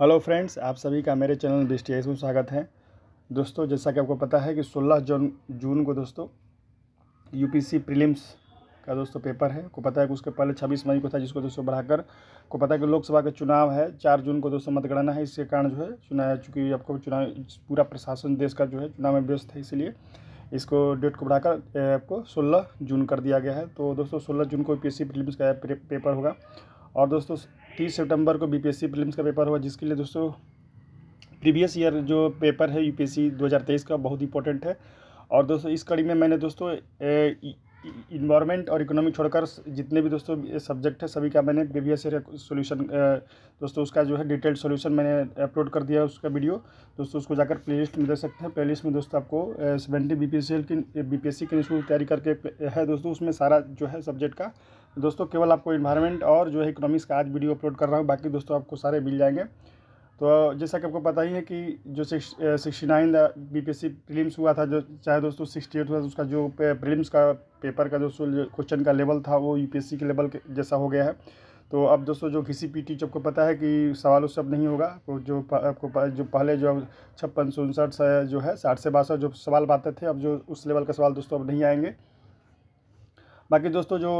Hello friends आप सभी का मेरे चैनल बेस्ट में स्वागत है दोस्तों जैसा कि आपको पता है कि 16 जून जून को दोस्तों यूपीसी प्रीलिम्स का दोस्तों पेपर है को पता है कि उसके पहले 26 मई को था जिसको दोस्तों बढ़ाकर को पता है कि लोकसभा का चुनाव है 4 जून को दोस्तों मतगणना है इसके कारण जो है चुनाव चूँकि आपको चुनाव पूरा प्रशासन देश का जो है चुनाव में व्यस्त है इसलिए इसको डेट को बढ़ाकर आपको सोलह जून कर दिया गया है तो दोस्तों सोलह जून को पी एस का पेपर होगा और दोस्तों तीस सितंबर को बीपीएससी प्रीलिम्स का पेपर हुआ जिसके लिए दोस्तों प्रीवियस ईयर जो पेपर है यूपीएससी 2023 का बहुत इंपॉर्टेंट है और दोस्तों इस कड़ी में मैंने दोस्तों इन्वायरमेंट और इकोनॉमी छोड़कर जितने भी दोस्तों सब्जेक्ट है सभी का मैंने प्रीवियस ईयर सोल्यूशन दोस्तों उसका जो है डिटेल्ड सोल्यूशन मैंने अपलोड कर दिया उसका वीडियो दोस्तों उसको जाकर लिस्ट में देख सकते हैं प्ले में दोस्तों आपको सेवेंटी बी पी एस की बी पी एस सी की तैयारी करके है दोस्तों उसमें सारा जो है सब्जेक्ट का दोस्तों केवल आपको इन्वायरमेंट और जो है इकोनॉमिक्स का आज वीडियो अपलोड कर रहा हूँ बाकी दोस्तों आपको सारे मिल जाएंगे तो जैसा कि आपको पता ही है कि जो sixty nine B P S C prelims हुआ था जो चाहे दोस्तों सिक्सटी एट हुआ उसका जो प्रीलिम्स का पेपर का दोस्तों क्वेश्चन का लेवल था वो यू पी एस सी के लेवल जैसा हो गया है तो अब दोस्तों जो किसी पी टी आपको पता है कि सवाल उससे अब नहीं होगा तो जो आपको जो पहले जो छप्पन सौ उनसठ जो है साठ से बासठ जो सवाल बातें थे अब जो उस लेवल का सवाल दोस्तों अब नहीं आएंगे बाकी दोस्तों जो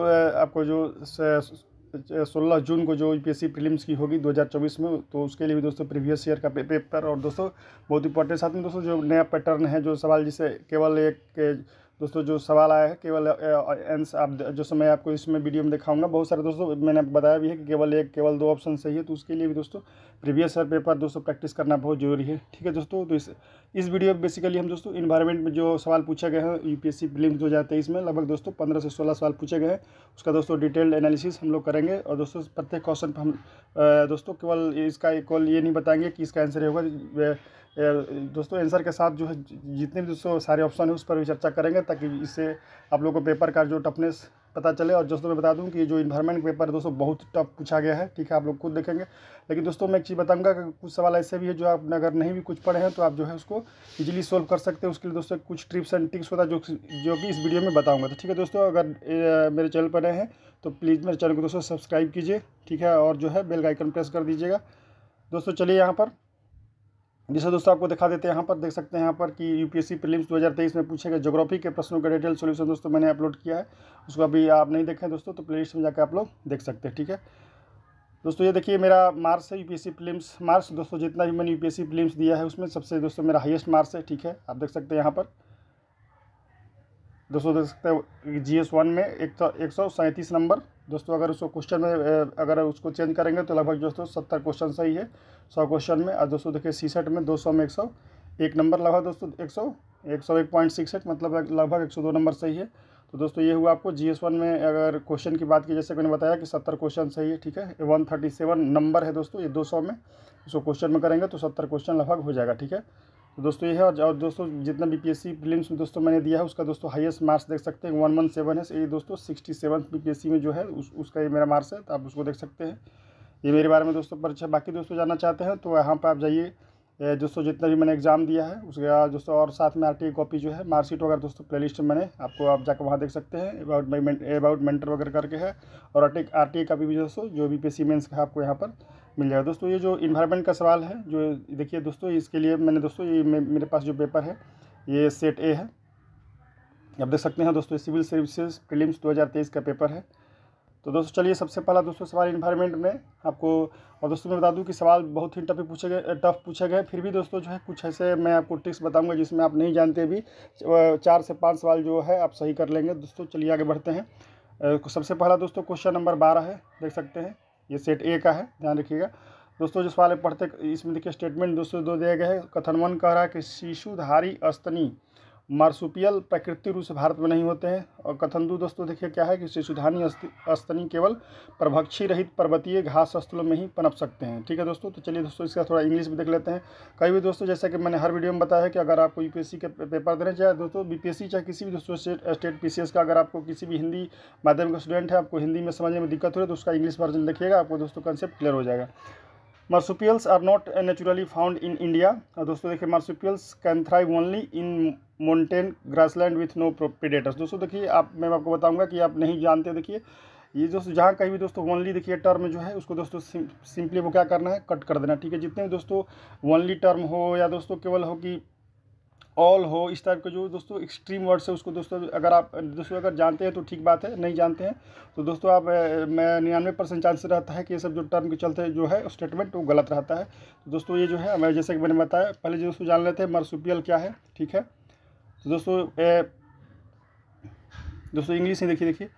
आपको जो सोलह जून को जो यूपीएससी e प्रीलिम्स की होगी 2024 में तो उसके लिए भी दोस्तों प्रीवियस ईयर का पेपर और दोस्तों बहुत इंपॉर्टेंट साथ में दोस्तों जो नया पैटर्न है जो सवाल जिसे केवल एक दोस्तों जो सवाल आया है केवल आंसर आप जो समय आपको इसमें वीडियो में दिखाऊंगा बहुत सारे दोस्तों मैंने बताया भी है कि केवल एक केवल दो ऑप्शन सही है तो उसके लिए भी दोस्तों प्रीवियस ईयर पेपर दोस्तों प्रैक्टिस करना बहुत जरूरी है ठीक है दोस्तों तो इस इस वीडियो में बेसिकली हम दोस्तों इन्वायरमेंट में जो सवाल पूछे गए हैं यू पी एस दो हज़ार तेईस में लगभग दोस्तों पंद्रह से सोलह सवाल पूछे गए हैं उसका दोस्तों डिटेल्ड एनालिसिस हम लोग करेंगे और दोस्तों प्रत्येक क्वेश्चन पर हम दोस्तों केवल इसका केवल ये नहीं बताएंगे कि इसका आंसर होगा दोस्तों आंसर के साथ जो है जितने भी दोस्तों सारे ऑप्शन है उस पर भी चर्चा करेंगे ताकि इससे आप लोगों को पेपर का जो टफनेस पता चले और दोस्तों मैं बता दूं कि जो इन्वायरमेंट पेपर दोस्तों बहुत टफ पूछा गया है ठीक है आप लोग खुद देखेंगे लेकिन दोस्तों मैं एक चीज़ बताऊंगा कि कुछ सवाल ऐसे भी है जो आप अगर नहीं भी कुछ पढ़े हैं तो आप जो है उसको इजीली सोल्व कर सकते हैं उसके लिए दोस्तों कुछ ट्रिप्स एंड टिक्स होता है जो जो कि इस वीडियो में बताऊँगा तो ठीक है दोस्तों अगर ए, मेरे चैनल पर रहे हैं तो प्लीज़ मेरे चैनल को दोस्तों सब्सक्राइब कीजिए ठीक है और जो है बेल आइकन प्रेस कर दीजिएगा दोस्तों चलिए यहाँ पर जैसे दोस्तों आपको दिखा देते हैं यहाँ पर देख सकते हैं यहाँ पर कि यूपीएससी प्रीलिम्स 2023 में पूछे गए जोग्राफी के प्रश्नों का डिटेल सोल्यूशन दोस्तों मैंने अपलोड किया है उसको अभी आप नहीं देखें दोस्तों तो लिस्ट में जाकर आप लोग देख सकते हैं ठीक है दोस्तों ये देखिए मेरा मार्क्स है सी प्रीलिम्स मार्क्स दोस्तों जितना भी मैंने सी प्रीलिम्स दिया है उसमें सबसे दोस्तों मेरा हाइस्ट मार्क्स है ठीक है आप देख सकते हैं यहाँ पर दोस्तों देख सकते हैं जी एस वन में एक एक सौ सैंतीस नंबर दोस्तों अगर उसको क्वेश्चन में अगर उसको चेंज करेंगे तो लगभग दोस्तों सत्तर क्वेश्चन सही है सौ क्वेश्चन में और दोस्तों देखिए सीसठ में दो सौ में एक सौ एक नंबर लगभग दोस्तों एक सौ एक सौ एक पॉइंट सिक्स एट मतलब लगभग एक सौ दो नंबर सही है तो दोस्तों ये हुआ आपको जी एस वन में अगर क्वेश्चन की बात की जैसे मैंने बताया कि सत्तर क्वेश्चन सही है ठीक है वन थर्टी सेवन नंबर है दोस्तों ये दो सौ में इसको क्वेश्चन में करेंगे तो सत्तर क्वेश्चन लगभग हो जाएगा ठीक है तो दोस्तों ये है और दोस्तों जितना बी पी एस सी में दोस्तों मैंने दिया है उसका दोस्तों हाईएस्ट मार्क्स देख सकते हैं वन वन सेवन है ये दोस्तों sixty seven B P S C में जो है उस, उसका ये मेरा मार्क्स है तो आप उसको देख सकते हैं ये मेरे बारे में दोस्तों परीक्षा अच्छा, बाकी दोस्तों जानना चाहते हैं तो यहाँ पर आप जाइए दोस्तों जितना भी मैंने एग्जाम दिया है उसका दोस्तों और साथ में आर टी कॉपी जो है मार्कशीट वगैरह दोस्तों प्ले लिस्ट मैंने आपको आप जाकर वहाँ देख सकते हैं अबाउट अबाउट मेंटर वगैरह करके है और आर टी आर का भी दोस्तों जो B P S C mains का आपको यहाँ पर मिल जाएगा दोस्तों ये जो इन्वायरमेंट का सवाल है जो देखिए दोस्तों इसके लिए मैंने दोस्तों ये मेरे पास जो पेपर है ये सेट ए है आप देख सकते हैं दोस्तों सिविल सर्विसेज प्रीलिम्स 2023 का पेपर है तो दोस्तों चलिए सबसे पहला दोस्तों सवाल इन्वायरमेंट में आपको और दोस्तों मैं बता दूं कि सवाल बहुत ही टफ पूछे गए टफ पूछे गए फिर भी दोस्तों जो है कुछ ऐसे मैं आपको ट्रिक्स बताऊंगा जिसमें आप नहीं जानते भी चार से पाँच सवाल जो है आप सही कर लेंगे दोस्तों चलिए आगे बढ़ते हैं सबसे पहला दोस्तों क्वेश्चन नंबर बारह है देख सकते हैं ये सेट ए का है ध्यान रखिएगा दोस्तों जिस वाले पढ़ते इसमें देखिए स्टेटमेंट दोस्तों दो दिया गया है कथन वन कह रहा है कि शिशुधारी अस्तनी मार्सुपियल प्राकृतिक रूप से भारत में नहीं होते हैं और कथंदु दोस्तों देखिए क्या है कि शिशुधानी अस्तनी केवल प्रभक्षी रहित पर्वतीय घास स्थलों में ही पनप सकते हैं ठीक है दोस्तों तो चलिए दोस्तों इसका थोड़ा इंग्लिश भी देख लेते हैं कई भी दोस्तों जैसा कि मैंने हर वीडियो में बताया है कि अगर आपको यू के पेपर देने चाहे दोस्तों बी चाहे किसी भी दोस्तों स्टेट पी का अगर आपको किसी भी हिंदी माध्यम का स्टूडेंट है आपको हिंदी में समझने में दिक्कत हो रही है तो उसका इंग्लिश वर्जन देखिएगा आपको दोस्तों कंसेप्ट क्लियर हो जाएगा marsupials are naturally found in India और दोस्तों देखिए can thrive only in in grassland with no predators. दोस्तों देखिए आप मैं आपको बताऊंगा कि आप नहीं जानते देखिए ये दोस्तों जहाँ कहीं भी दोस्तों ओनली देखिए टर्म जो है उसको दोस्तों सिंपली वो क्या करना है कट कर देना ठीक है जितने भी दोस्तों ओनली टर्म हो या दोस्तों केवल हो कि ऑल हो इस टाइप के जो दोस्तों एक्सट्रीम वर्ड्स है उसको दोस्तों अगर आप दोस्तों अगर जानते हैं तो ठीक बात है नहीं जानते हैं तो दोस्तों आप मैं निन्यानवे परसेंट चांस रहता है कि ये सब जो टर्म के चलते जो है स्टेटमेंट वो गलत रहता है तो दोस्तों ये जो है मैं जैसे कि मैंने बताया पहले जो दोस्तों जान लेते हैं मरसुपियल क्या है ठीक है तो दोस्तों ए, दोस्तों इंग्लिश ही देखिए देखिए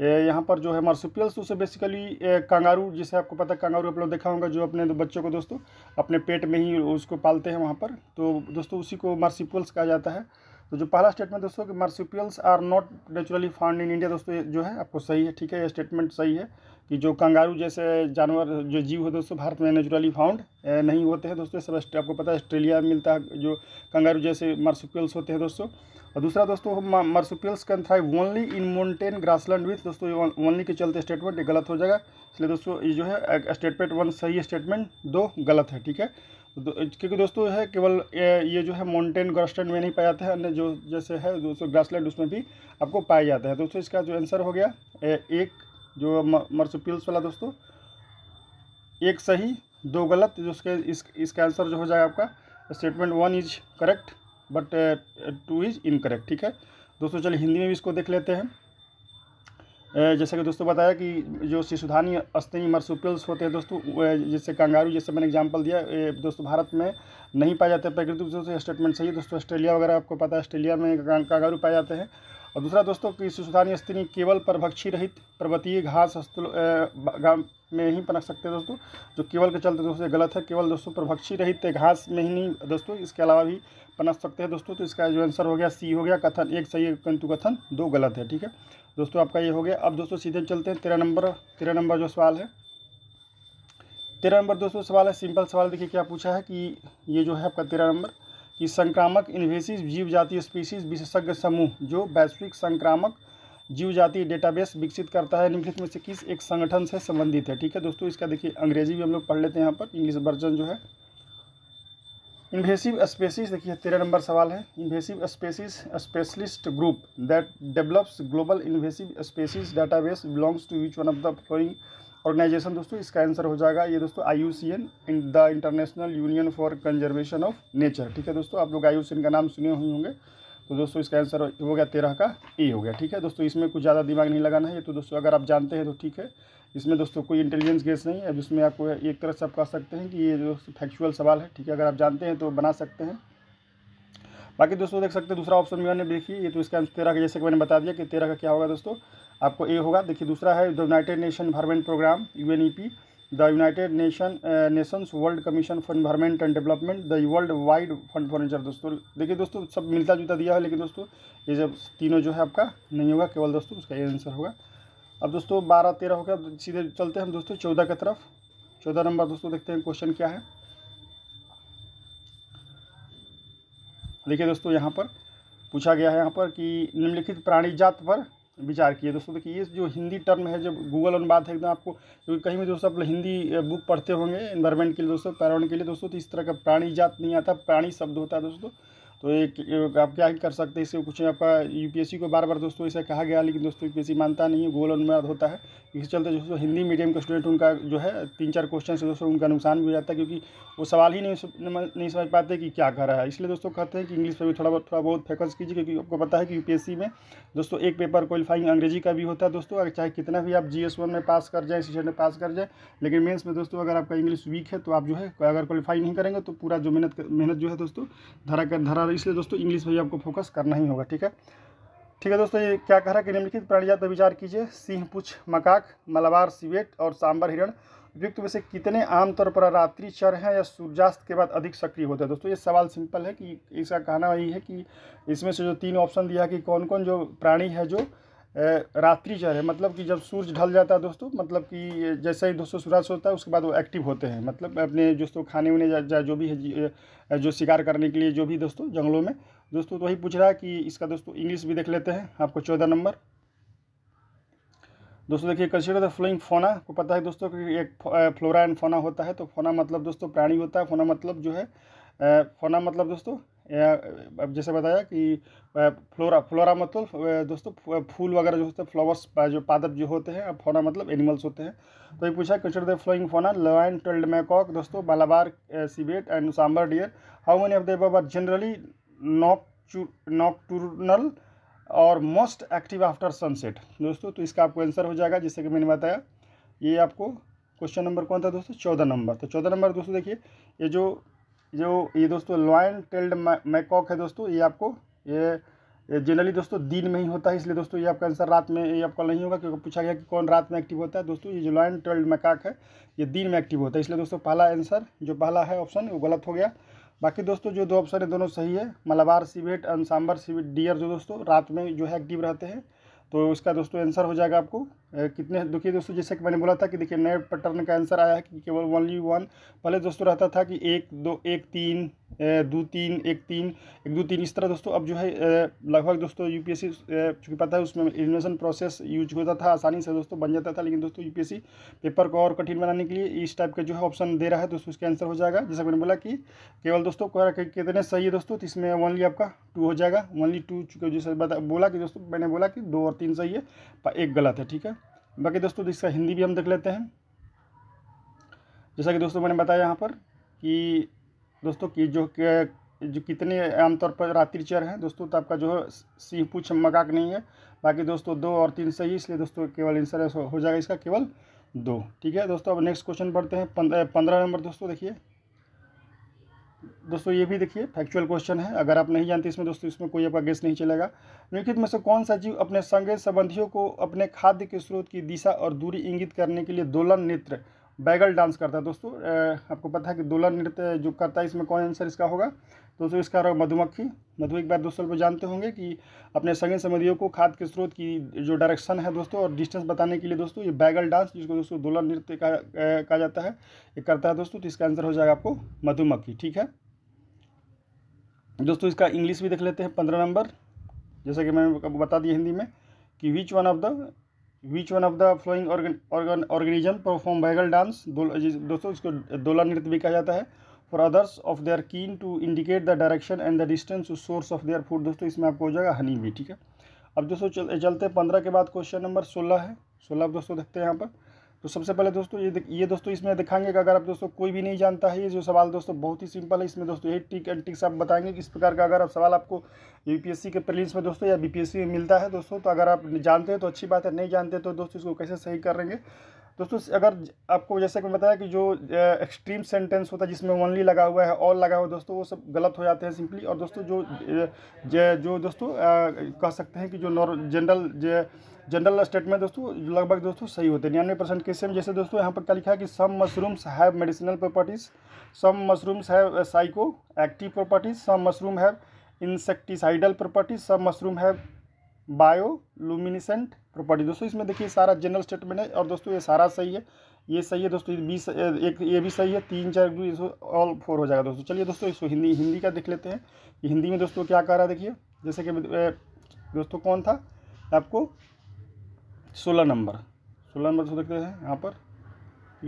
यहाँ पर जो है मार्सुपियल्स उसे बेसिकली कंगारू जिसे आपको पता है कंगारू आप लोग देखा होगा जो अपने बच्चों को दोस्तों अपने पेट में ही उसको पालते हैं वहाँ पर तो दोस्तों उसी को मार्सिपियल्स कहा जाता है तो जो पहला स्टेटमेंट दोस्तों कि marsupials are not naturally found in India दोस्तों जो है आपको सही है ठीक है यह स्टेटमेंट सही है कि जो कंगारू जैसे जानवर जो जीव है दोस्तों भारत में नेचुरली फाउंड नहीं होते हैं दोस्तों सब आपको पता है ऑस्ट्रेलिया मिलता है जो कंगारू जैसे मार्सिपियल्स होते हैं दोस्तों और दूसरा दोस्तों marsupials can thrive only in mountain grassland with दोस्तों ओनली के चलते स्टेटमेंट ये गलत हो जाएगा इसलिए दोस्तों ये जो है स्टेटमेंट वन सही स्टेटमेंट दो गलत है ठीक है तो क्योंकि दोस्तों है केवल ये जो है माउंटेन ग्रासलैंड में नहीं पाया जाता है अन्य जो जैसे है दोस्तों ग्रासलैंड उसमें भी आपको पाया जाता है दोस्तों इसका जो आंसर हो गया एक जो मर्सुपिल्स वाला दोस्तों एक सही दो गलत जो उसके इस, इसका आंसर जो हो जाएगा आपका statement one is correct but two is incorrect ठीक है दोस्तों चलिए हिंदी में भी इसको देख लेते हैं जैसा कि दोस्तों बताया कि जो शिशुधानी अस्तनी मर्सुपिल्स होते हैं दोस्तों जैसे कंगारू जैसे मैंने एग्जांपल दिया दोस्तों भारत में नहीं पाए जाते प्रकृति दोस्तों स्टेटमेंट सही दोस्तों ऑस्ट्रेलिया वगैरह आपको पता है ऑस्ट्रेलिया में कंगारू पाए जाते हैं और दूसरा दोस्तों कि सुसुधानी स्त्री केवल परभक्षी रहित पर्वतीय घास में ही पनक सकते हैं दोस्तों जो केवल के चलते दोस्तों गलत है केवल दोस्तों परभक्षी रहित घास में ही नहीं दोस्तों इसके अलावा भी पनप सकते हैं दोस्तों तो इसका जो आंसर हो गया सी हो गया कथन एक सही है किंतु कथन दो गलत है ठीक है दोस्तों आपका ये हो गया अब दोस्तों सीधे चलते हैं तेरह नंबर तेरह नंबर जो सवाल है तेरह नंबर दोस्तों सवाल है सिंपल सवाल देखिए क्या पूछा है कि ये जो है आपका तेरह नंबर कि संक्रामक इन्वेसिव जीव जाति स्पीसीज विशेषज्ञ समूह जो वैश्विक संक्रामक जीव जाति डेटाबेस विकसित करता है निम्नलिखित में से किस एक संगठन से संबंधित है ठीक है दोस्तों इसका देखिए अंग्रेजी भी हम लोग पढ़ लेते हैं यहाँ पर इंग्लिश वर्जन जो है इन्वेसिव स्पेसिस देखिए तेरह नंबर सवाल है invasive species specialist group that develops global invasive species database belongs to which one of the following organisation दोस्तों इसका आंसर हो जाएगा ये दोस्तों I U C N the international union for conservation of nature ठीक है दोस्तों आप लोग आई यू सी एन का नाम सुने हुए होंगे तो दोस्तों इसका आंसर हो गया तेरह का ए हो गया ठीक है दोस्तों इसमें कुछ ज़्यादा दिमाग नहीं लगाना है ये तो दोस्तों अगर आप जानते हैं तो ठीक है इसमें दोस्तों कोई इंटेलिजेंस गेस नहीं है अब इसमें आपको एक तरह से आप कह सकते हैं कि ये दोस्तों फैक्चुअल सवाल है ठीक है अगर आप जानते हैं तो बना सकते हैं बाकी दोस्तों देख सकते हैं दूसरा ऑप्शन भी मैंने देखी ये तो इसका आंसर तेरह का जैसे कि मैंने बता दिया कि तेरह का क्या होगा दोस्तों आपको ए होगा देखिए दूसरा है the United Nation environment programme U the United Nation nations world commission for environment and development the world wide fund for nature दोस्तों देखिए दोस्तों सब मिलता जुलता दिया है लेकिन दोस्तों ये जब तीनों जो है आपका नहीं होगा केवल दोस्तों उसका ये आंसर होगा अब दोस्तों बारह तेरह हो गया सीधे चलते हैं हम दोस्तों चौदह की तरफ चौदह नंबर दोस्तों देखते हैं क्वेश्चन क्या है देखिए दोस्तों यहाँ पर पूछा गया है यहाँ पर कि निम्नलिखित प्राणी जात पर विचार किए दोस्तों देखिए ये जो हिंदी टर्म है जब गूगल अनुवाद है एकदम आपको क्योंकि कहीं भी दोस्तों आप हिंदी बुक पढ़ते होंगे इन्वायरमेंट के लिए दोस्तों पर्यावरण के लिए दोस्तों तो इस तरह का प्राणी जात नहीं आता प्राणी शब्द होता है दोस्तों तो एक, आप क्या कर सकते हैं इससे कुछ आपका यूपीएससी को बार बार दोस्तों ऐसा कहा गया लेकिन दोस्तों यूपीएससी मानता नहीं है गोल अनुवाद होता है इसी चलते दोस्तों हिंदी मीडियम का स्टूडेंट उनका जो है तीन चार क्वेश्चन से दोस्तों उनका नुकसान भी हो जाता है क्योंकि वो सवाल ही नहीं नहीं समझ पाते कि क्या कर रहा है इसलिए दोस्तों कहते हैं कि इंग्लिश पर भी थोड़ा बहुत थोड़ा बहुत फोकस कीजिए क्योंकि आपको पता है कि यू में दोस्तों एक पेपर क्वालिफाइंग अंग्रेजी का भी होता है दोस्तों अगर चाहे कितना भी आप जी में पास कर जाएँ सी में पास कर जाएँ लेकिन मेन्स में दोस्तों अगर आपका इंग्लिश वीक है तो आप जो है अगर क्वालिफाई नहीं करेंगे तो पूरा जो मेहनत मेहनत जो है दोस्तों धरा कर धरा इसलिए दोस्तों इंग्लिश भाई आपको फोकस करना ही होगा ठीक है ठीक है दोस्तों ये क्या कह रहा है कि निम्नलिखित प्राणी जात विचार कीजिए सिंह पुछ मकाक मलबार सिवेट और सांबर हिरण उपयुक्त में से कितने आमतौर पर रात्रि चर हैं या सूर्यास्त के बाद अधिक सक्रिय होते हैं दोस्तों ये सवाल सिंपल है कि इसका कहना यही है कि इसमें से जो तीन ऑप्शन दिया कि कौन कौन जो प्राणी है जो रात्रि चर है मतलब कि जब सूर्य ढल जाता है दोस्तों मतलब कि जैसे ही दोस्तों सूर्यास्त होता है उसके बाद वो एक्टिव होते हैं मतलब अपने दोस्तों खाने उने जा, जा जो भी है जो शिकार करने के लिए जो भी दोस्तों जंगलों में दोस्तों तो वही पूछ रहा है कि इसका दोस्तों इंग्लिश भी देख लेते हैं आपको चौदह नंबर दोस्तों देखिए कंसिडर द फ्लोइंग फोना को पता है दोस्तों की एक फ्लोरा एंड फोना होता है तो फोना मतलब दोस्तों प्राणी होता है फोना मतलब जो है फोना मतलब दोस्तों अब जैसे बताया कि फ्लोरा फ्लोरा मतलब दोस्तों फूल वगैरह जो होते हैं फ्लावर्स जो पादप जो होते हैं अब फोना मतलब एनिमल्स होते हैं तो ये पूछा कंसिडर द फ्लोइंग फोना लवाइन टल्ड मैकॉक दोस्तों Malabar civet and sambar deer how many of the are generally नॉक नॉकटूरनल और मोस्ट एक्टिव आफ्टर सनसेट दोस्तों तो इसका आपको आंसर हो जाएगा जैसे कि मैंने बताया ये आपको क्वेश्चन नंबर कौन था दोस्तों चौदह नंबर तो चौदह नंबर दोस्तों देखिए ये जो जो ये दोस्तों लॉयन टेल्ड मैकॉक है दोस्तों ये आपको ये जनरली दोस्तों दिन में ही होता है इसलिए दोस्तों ये आपका आंसर रात में ये आपका नहीं होगा क्योंकि पूछा गया कि कौन रात में एक्टिव होता है दोस्तों ये जो लॉयन टेल्ड मैकॉक है ये दिन में एक्टिव होता है इसलिए दोस्तों पहला आंसर जो पहला है ऑप्शन वो गलत हो गया बाकी दोस्तों जो दो ऑप्शन है दोनों सही है Malabar civet sambar civet deer जो दोस्तों रात में जो है एक्टिव रहते हैं तो इसका दोस्तों आंसर हो जाएगा आपको कितने देखिए दोस्तों जैसे कि मैंने बोला था कि देखिए नए पैटर्न का आंसर आया है कि केवल ओनली वन पहले दोस्तों रहता था कि एक दो एक तीन दो तीन एक तीन एक दो तीन इस तरह दोस्तों अब जो है लगभग दोस्तों यूपीएससी चूँकि पता है उसमें एडमिशन प्रोसेस यूज होता था आसानी से दोस्तों बन जाता था लेकिन दोस्तों यूपीएससी पेपर को और कठिन बनाने के लिए इस टाइप का जो है ऑप्शन दे रहा है दोस्तों इसका आंसर हो जाएगा जैसा मैंने बोला कि केवल दोस्तों कितने सही है दोस्तों तो इसमें ओनली आपका टू हो जाएगा ओनली टू चूँकि जैसे बता बोला कि दोस्तों मैंने बोला कि दो और तीन सही है पर एक गलत है ठीक है बाकी दोस्तों तो इसका हिंदी भी हम देख लेते हैं जैसा कि दोस्तों मैंने बताया यहाँ पर कि दोस्तों की जो के जो कितने आमतौर पर रात्रिचर हैं दोस्तों तो आपका जो है सिंह पूछ मकाक नहीं है बाकी दोस्तों दो और तीन सही इसलिए दोस्तों केवल आंसर हो जाएगा इसका केवल दो ठीक है दोस्तों अब नेक्स्ट क्वेश्चन पढ़ते हैं पंद्रह नंबर दोस्तों देखिए दोस्तों ये भी देखिए फैक्चुअल क्वेश्चन है अगर आप नहीं जानते इसमें दोस्तों इसमें कोई आपका गेस नहीं चलेगा निम्नलिखित में से कौन सा जीव अपने संगे संबंधियों को अपने खाद्य के स्रोत की दिशा और दूरी इंगित करने के लिए दोलन नेत्र बैगल डांस करता है दोस्तों आपको पता है कि दुल्हन नृत्य जो करता है इसमें कौन आंसर इसका होगा दोस्तों इसका होगा मधुमक्खी मधु एक बार दोस्तों को जानते होंगे कि अपने संगीन समितियों को खाद के स्रोत की जो डायरेक्शन है दोस्तों और डिस्टेंस बताने के लिए दोस्तों ये बैगल डांस जिसको दोस्तों दुल्हन नृत्य कहा जाता है ये करता है दोस्तों तो इसका आंसर हो जाएगा आपको मधुमक्खी ठीक है दोस्तों इसका इंग्लिश भी देख लेते हैं पंद्रह नंबर जैसा कि मैंने बता दिया हिंदी में कि which one of the which one of the following organism perform waggle dance दोस्तों इसको दोला नृत्य भी कहा जाता है for others of their keen to indicate the direction and the distance to source of their food दोस्तों इसमें आपको हो जाएगा हनी भी ठीक है अब दोस्तों चल, चलते हैं पंद्रह के बाद क्वेश्चन नंबर सोलह है सोलह दोस्तों देखते हैं यहाँ पर तो सबसे पहले दोस्तों ये ये दोस्तों इसमें दिखाएंगे कि अगर आप दोस्तों कोई भी नहीं जानता है ये जो सवाल दोस्तों बहुत ही सिंपल है इसमें दोस्तों ये टिक एंड टिक्स आप बताएंगे किस प्रकार का अगर आप सवाल आपको यू के प्रिलिम्स में दोस्तों या बी में मिलता है दोस्तों तो अगर आप जानते हैं तो अच्छी बात है नहीं जानते तो दोस्तों इसको कैसे सही करेंगे दोस्तों अगर आपको जैसे कि बताया कि जो एक्सट्रीम सेंटेंस होता है जिसमें ओनली लगा हुआ है और लगा हुआ है दोस्तों वो सब गलत हो जाते हैं सिंपली और दोस्तों जो जो दोस्तों कह सकते हैं कि जो नॉर जनरल जनरल स्टेटमेंट दोस्तों लगभग दोस्तों सही होते हैं निन्यानवे परसेंट केस में जैसे दोस्तों यहाँ पर क्या लिखा है कि some mushrooms have medicinal properties some mushrooms have psychoactive properties some mushroom have insecticidal properties सब mushroom have bioluminescent property दोस्तों इसमें देखिए सारा जनरल स्टेटमेंट है और दोस्तों ये सारा सही है ये सही है दोस्तों बीस एक ये भी सही है तीन चार ऑल फोर हो जाएगा दोस्तों चलिए दोस्तों इसको हिंदी हिंदी का देख लेते हैं हिंदी में दोस्तों क्या कह रहा है देखिए जैसे कि दोस्तों कौन था आपको सोलह नंबर सोलह नंबर दोस्तों देखते हैं यहाँ पर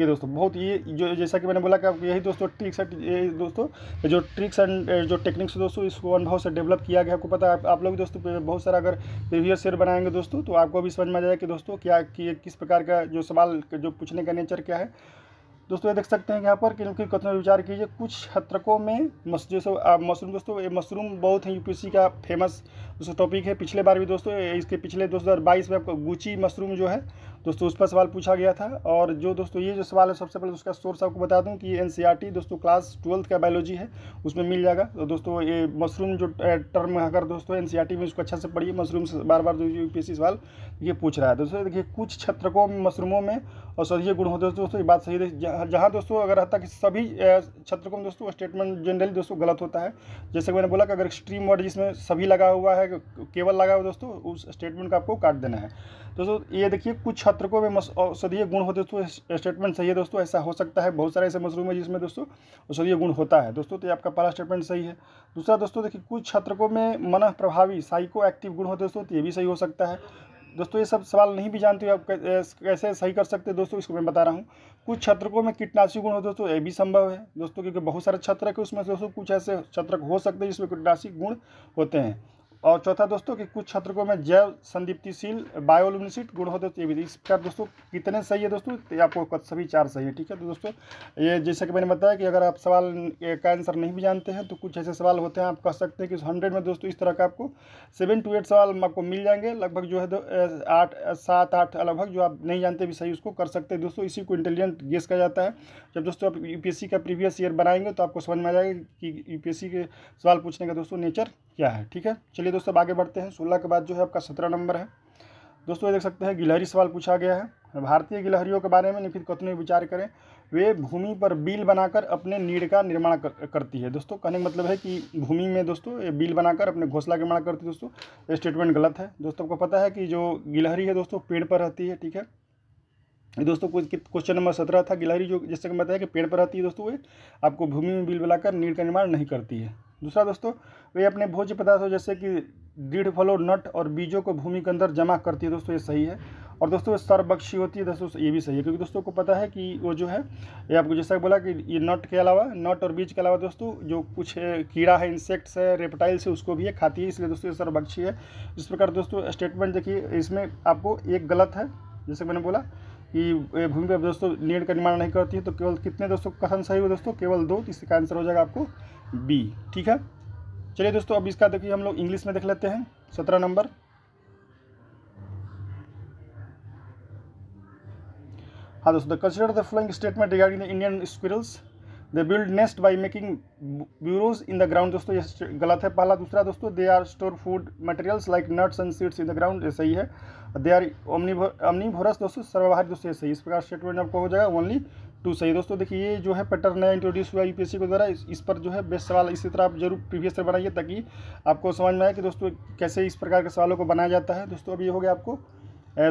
ये दोस्तों बहुत ये जो जैसा कि मैंने बोला कि यही दोस्तों ट्रिक्स एंड ये दोस्तों जो ट्रिक्स एंड जो टेक्निक्स दोस्तों इसको अनुभव से डेवलप किया गया आपको पता है आप, लोग दोस्तों बहुत सारा अगर प्रीवियस शेयर बनाएंगे दोस्तों तो आपको भी समझ में आ जाएगा कि दोस्तों क्या कि किस प्रकार का जो सवाल जो पूछने का नेचर क्या है दोस्तों ये देख सकते हैं यहाँ पर कि इनके कथन विचार कीजिए कुछ हतरकों में मस जैसे मशरूम दोस्तों ये मशरूम बहुत है यूपीएससी का फेमस दोस्तों टॉपिक है पिछले बार भी दोस्तों इसके पिछले दो हज़ार बाईस में आपको गुची मशरूम जो है दोस्तों उस पर सवाल पूछा गया था और जो दोस्तों ये जो सवाल है सबसे पहले उसका सोर्स आपको बता दूं कि ये एन e दोस्तों क्लास ट्वेल्थ का बायोलॉजी है उसमें मिल जाएगा तो दोस्तों ये मशरूम जो टर्म है अगर दोस्तों एन e में उसको अच्छा से पढ़िए मशरूम बार बार जो यू सवाल ये पूछ रहा है दोस्तों देखिए कुछ छत्रकों में मशरूमों में औषधीय गुण होते दोस्तों ये बात सही है जहाँ दोस्तों अगर रहता कि सभी छत्रकों में दोस्तों स्टेटमेंट जनरली दोस्तों गलत होता है जैसे मैंने बोला कि अगर एक्सट्रीम वर्ड जिसमें सभी लगा हुआ है केवल लगा हुआ दोस्तों उस स्टेटमेंट का आपको काट देना है दोस्तों ये देखिए कुछ छात्र में औषधीय गुण होते दोस्तों स्टेटमेंट सही है दोस्तों ऐसा हो सकता है बहुत सारे ऐसे मशरूम है जिसमें दोस्तों औषधीय गुण होता है दोस्तों तो ये आपका पहला स्टेटमेंट सही है दूसरा दोस्तों देखिए कुछ छात्रकों में मन प्रभावी साइको एक्टिव गुण होते दोस्तों तो ये भी सही हो सकता है दोस्तों ये सब सवाल नहीं भी जानते हो आप कैसे सही कर सकते हैं दोस्तों इसको मैं बता रहा हूँ कुछ छात्रकों में कीटनाशी गुण हो दोस्तों ये भी संभव है दोस्तों क्योंकि बहुत सारे छात्रक है उसमें दोस्तों कुछ ऐसे छात्रक हो सकते हैं जिसमें कीटनाशी गुण होते हैं और चौथा दोस्तों कि कुछ को में जैव संदीप्तिशील बायोलुमिनिसिट गुण होते तो ये भी इस प्रकार दोस्तों कितने सही है दोस्तों तो आपको सभी चार सही है ठीक है तो दोस्तों ये जैसे कि मैंने बताया कि अगर आप सवाल का आंसर नहीं भी जानते हैं तो कुछ ऐसे सवाल होते हैं आप कह सकते हैं कि हंड्रेड में दोस्तों इस तरह का आपको सेवन टू एट सवाल आपको मिल जाएंगे लगभग जो है आठ सात आठ लगभग जो आप नहीं जानते भी सही उसको कर सकते हैं दोस्तों इसी को इंटेलिजेंट गेस कहा जाता है जब दोस्तों आप यू का प्रीवियस ईयर बनाएंगे तो आपको समझ में आ जाएगा कि यू के सवाल पूछने का दोस्तों नेचर क्या है ठीक है चलिए दोस्तों अब आगे बढ़ते हैं सोलह के बाद जो है आपका सत्रह नंबर है दोस्तों ये देख सकते हैं गिलहरी सवाल पूछा गया है भारतीय गिलहरियों के बारे में निखित कथन विचार करें वे भूमि पर बिल बनाकर अपने नीड का निर्माण कर, करती है दोस्तों कहने का मतलब है कि भूमि में दोस्तों ये बिल बनाकर अपने घोसला का निर्माण करती है दोस्तों ये स्टेटमेंट गलत है दोस्तों आपको पता है कि जो गिलहरी है दोस्तों पेड़ पर रहती है ठीक है दोस्तों कुछ क्वेश्चन नंबर सत्रह था गिलहरी जो जैसे कि बताया कि पेड़ पर रहती है दोस्तों वे आपको भूमि में बिल बनाकर नीड का निर्माण नहीं करती है दूसरा दोस्तों वे अपने भोज्य पदार्थों जैसे कि दृढ़ फलों नट और बीजों को भूमि के अंदर जमा करती है दोस्तों ये सही है और दोस्तों सर्वबक्षी होती है दोस्तों ये भी सही है क्योंकि दोस्तों को पता है कि वो जो है ये आपको जैसा बोला कि ये नट के अलावा नट और बीज के अलावा दोस्तों जो कुछ कीड़ा है इंसेक्ट्स है रेपटाइल्स है उसको भी ये खाती है इसलिए दोस्तों ये सर्वबक्षी है इस प्रकार दोस्तों स्टेटमेंट देखिए इसमें आपको एक गलत है जैसे मैंने बोला कि भूमि पर दोस्तों लीड का निर्माण नहीं करती है तो केवल कितने दोस्तों कथन सही हो दोस्तों केवल दो तो इसका आंसर हो जाएगा आपको बी ठीक है चलिए दोस्तों अब इसका देखिए हम लोग इंग्लिश में देख लेते हैं सत्रह नंबर हाँ दोस्तों consider the following statement regarding the Indian squirrels they build nest by making burrows in the ground दोस्तों ये गलत है पहला दूसरा दोस्तों they are store food materials like nuts and seeds in the ground ये सही है दे आर अमनी भोरस दोस्तों सर्वाहार दोस्तों ये सही इस प्रकार स्टेटमेंट आपको हो जाएगा ओनली टू सही दोस्तों देखिए ये जो है पैटर्न नया इंट्रोड्यूस हुआ यूपीएससी के द्वारा इस पर जो है बेस्ट सवाल इसी तरह आप जरूर प्रीवियस बनाइए ताकि आपको समझ में आए कि दोस्तों कैसे इस प्रकार के सवालों को बनाया जाता है दोस्तों अब ये हो गया आपको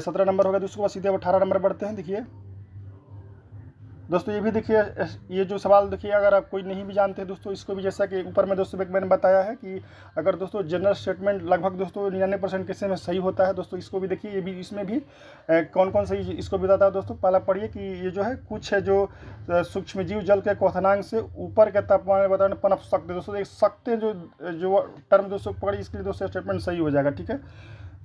सत्रह नंबर हो गया दोस्तों सीधे अठारह नंबर बढ़ते हैं देखिए दोस्तों ये भी देखिए ये जो सवाल देखिए अगर आप कोई नहीं भी जानते हैं दोस्तों इसको भी जैसा कि ऊपर में दोस्तों एक मैंने बताया है कि अगर दोस्तों जनरल स्टेटमेंट लगभग दोस्तों निन्यानवे परसेंट केसे में सही होता है दोस्तों इसको भी देखिए ये भी इसमें भी कौन कौन सही इसको भी बताता है दोस्तों पहला पढ़िए कि ये जो है कुछ है जो सूक्ष्म जीव जल के कोथनांग से ऊपर के तापमान बताने पनप सकते दोस्तों एक सकते जो जो टर्म दोस्तों पकड़ी इसके लिए दोस्तों स्टेटमेंट सही हो जाएगा ठीक है